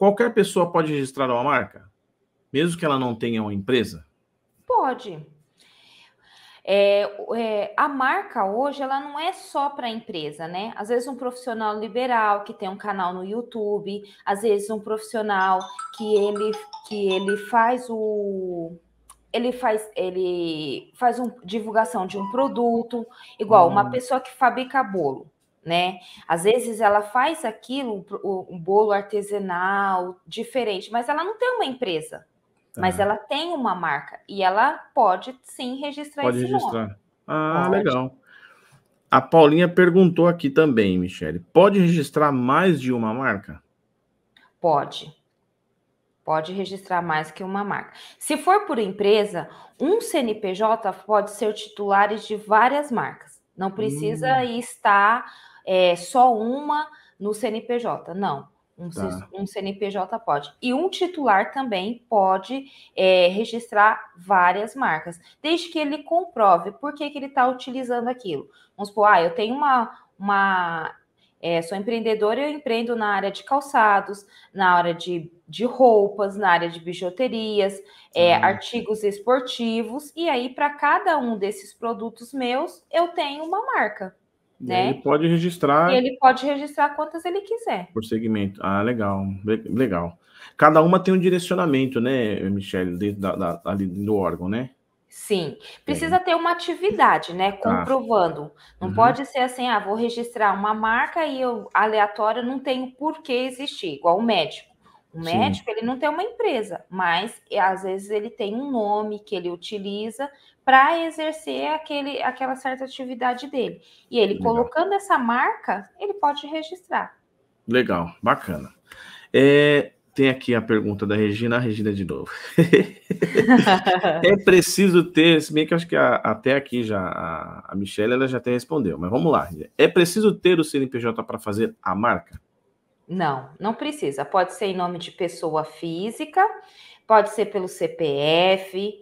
Qualquer pessoa pode registrar uma marca, mesmo que ela não tenha uma empresa? Pode. É, é, a marca hoje ela não é só para a empresa, né? Às vezes um profissional liberal que tem um canal no YouTube, às vezes um profissional que ele que ele faz o ele faz ele faz um, divulgação de um produto, igual hum. uma pessoa que fabrica bolo né? Às vezes ela faz aquilo, um, bolo artesanal diferente, mas ela não tem uma empresa, mas é. ela tem uma marca e ela pode sim registrar pode esse registrar. Nome. Ah, pode. legal. A Paulinha perguntou aqui também, Michele, pode registrar mais de uma marca? Pode. Pode registrar mais que uma marca. Se for por empresa, um CNPJ pode ser titular de várias marcas. Não precisa hum. estar é, só uma no CNPJ. Não. Um, tá. um, CNPJ pode. E um titular também pode é, registrar várias marcas, desde que ele comprove por que, que ele está utilizando aquilo. Vamos supor, ah, eu tenho uma. uma é, sou empreendedora e eu empreendo na área de calçados, na área de, de roupas, na área de bijuterias, é, artigos esportivos, e aí para cada um desses produtos meus eu tenho uma marca. Né? Ele pode registrar. E ele pode registrar quantas ele quiser. Por segmento. Ah, legal. Legal. Cada uma tem um direcionamento, né, Michelle, dentro da, da, ali do órgão, né? Sim. Precisa é. ter uma atividade, né? Ah. Comprovando. Ah. Não uhum. pode ser assim, ah, vou registrar uma marca e eu, aleatório, não tenho por que existir, igual o médico. O médico, ele não tem uma empresa, mas é, às vezes ele tem um nome que ele utiliza para exercer aquele, aquela certa atividade dele. E ele Legal. colocando essa marca, ele pode registrar. Legal, bacana. É, tem aqui a pergunta da Regina, a Regina de novo. é preciso ter, se bem que acho que a, até aqui já a, a Michelle ela já até respondeu, mas vamos lá. É preciso ter o CNPJ para fazer a marca? Não, não precisa. Pode ser em nome de pessoa física, pode ser pelo CPF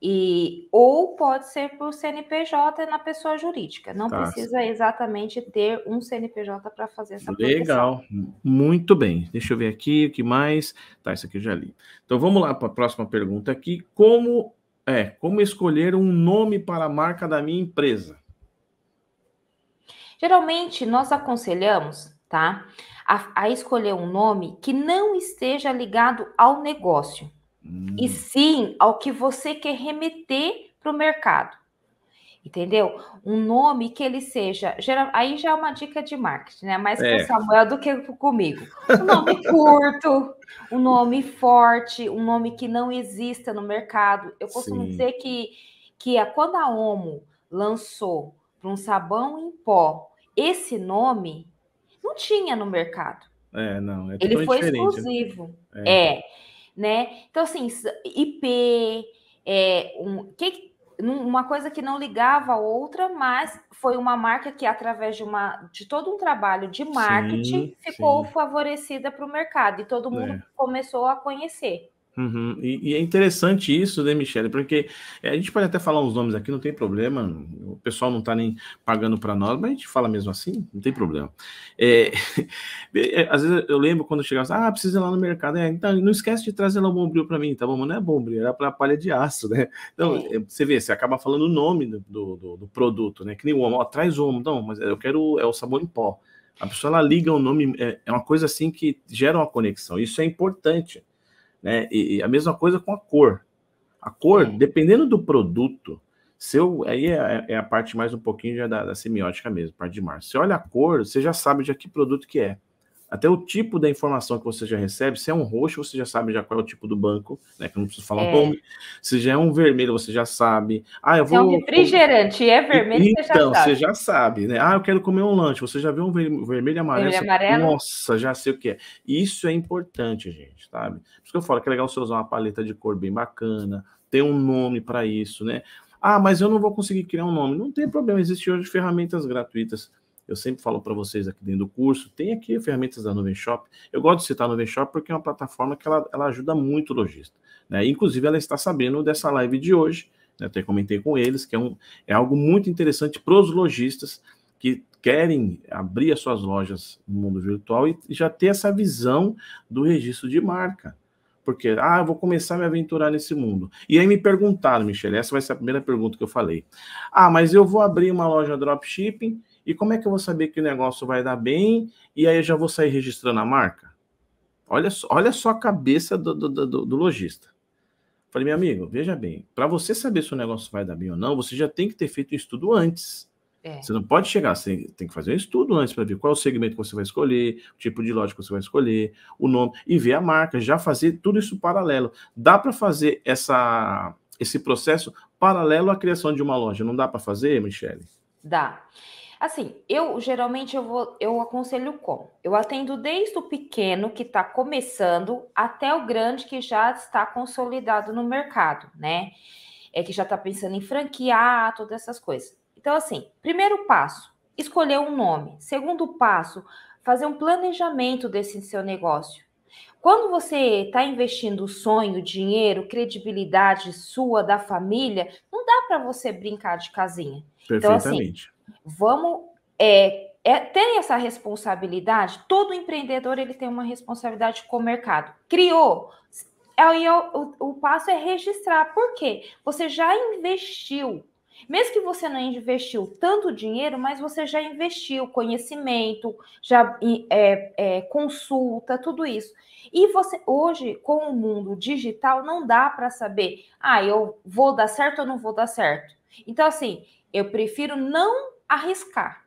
e ou pode ser por CNPJ na pessoa jurídica. Não tá. precisa exatamente ter um CNPJ para fazer essa proteção. Legal, muito bem. Deixa eu ver aqui o que mais. Tá, isso aqui eu já li. Então vamos lá para a próxima pergunta aqui. Como é, como escolher um nome para a marca da minha empresa? Geralmente nós aconselhamos tá? A, a escolher um nome que não esteja ligado ao negócio, hum. e sim ao que você quer remeter para o mercado. Entendeu? Um nome que ele seja. Geral, aí já é uma dica de marketing, né? Mais é. com o Samuel do que comigo. Um nome curto, um nome forte, um nome que não exista no mercado. Eu costumo Sim. dizer que, que a, é quando a OMO lançou para um sabão em pó esse nome, não tinha no mercado. É, não. É Ele foi né? exclusivo. Né? É. é. né? Então, assim, IP, é, um, que, uma coisa que não ligava a outra, mas foi uma marca que, através de, uma, de todo um trabalho de marketing, sim, ficou sim. favorecida para o mercado e todo é. mundo é. começou a conhecer. Uhum. E, e, é interessante isso, né, Michele? Porque eh, a gente pode até falar uns nomes aqui, não tem problema. O pessoal não tá nem pagando para nós, mas a gente fala mesmo assim, não tem problema. É, é às vezes eu lembro quando eu chegava, assim, ah, precisa ir lá no mercado. É, então, não esquece de trazer lá o bombril para mim, tá bom? Mas não é bombril, era para palha de aço, né? Então, é. Eh, você vê, você acaba falando o nome do, do, do produto, né? Que nem o homem, ó, traz o homem, não, mas eu quero é o sabor em pó. A pessoa ela liga o nome, é, é uma coisa assim que gera uma conexão. Isso é importante. Né? E, e a mesma coisa com a cor. A cor, dependendo do produto, se eu, aí é, é, é, a parte mais um pouquinho já da, da semiótica mesmo, parte de março. Você olha a cor, você já sabe de que produto que é. Até o tipo da informação que você já recebe, se é um roxo, você já sabe já qual é o tipo do banco, né? Que não preciso falar é. um bom. Se já é um vermelho, você já sabe. Ah, eu vou. Se é um refrigerante é vermelho, então, você já então, sabe. Então, você já sabe, né? Ah, eu quero comer um lanche. Você já viu um vermelho e amarelo. Vermelho, amarelo. Nossa, já sei o que é. Isso é importante, gente, sabe? Por isso que eu falo que é legal você usar uma paleta de cor bem bacana, ter um nome para isso, né? Ah, mas eu não vou conseguir criar um nome. Não tem problema, existem hoje ferramentas gratuitas eu sempre falo para vocês aqui dentro do curso, tem aqui ferramentas da Nuvem Shop. Eu gosto de citar a Nuvem Shop porque é uma plataforma que ela, ela ajuda muito o lojista. Né? Inclusive, ela está sabendo dessa live de hoje, né? até comentei com eles, que é, um, é algo muito interessante para os lojistas que querem abrir as suas lojas no mundo virtual e já ter essa visão do registro de marca. Porque, ah, eu vou começar a me aventurar nesse mundo. E aí me perguntaram, Michele, essa vai ser a primeira pergunta que eu falei. Ah, mas eu vou abrir uma loja dropshipping, e como é que eu vou saber que o negócio vai dar bem e aí eu já vou sair registrando a marca? Olha, olha só a cabeça do, do, do, do lojista. Falei, meu amigo, veja bem, para você saber se o negócio vai dar bem ou não, você já tem que ter feito um estudo antes. É. Você não pode chegar, você tem que fazer um estudo antes para ver qual o segmento que você vai escolher, o tipo de loja que você vai escolher, o nome, e ver a marca, já fazer tudo isso paralelo. Dá para fazer essa, esse processo paralelo à criação de uma loja, não dá para fazer, Michele? Dá. Assim, eu geralmente eu, vou, eu aconselho como? Eu atendo desde o pequeno que está começando até o grande que já está consolidado no mercado, né? É que já está pensando em franquear, todas essas coisas. Então, assim, primeiro passo, escolher um nome. Segundo passo, fazer um planejamento desse seu negócio. Quando você está investindo sonho, dinheiro, credibilidade sua, da família, não dá para você brincar de casinha. Perfeitamente. Então, assim, Vamos é, é, tem essa responsabilidade. Todo empreendedor ele tem uma responsabilidade com o mercado. Criou. Aí o, o, o passo é registrar. Por quê? Você já investiu. Mesmo que você não investiu tanto dinheiro, mas você já investiu conhecimento, já é, é, consulta, tudo isso. E você hoje, com o mundo digital, não dá para saber, ah, eu vou dar certo ou não vou dar certo. Então, assim, eu prefiro não arriscar.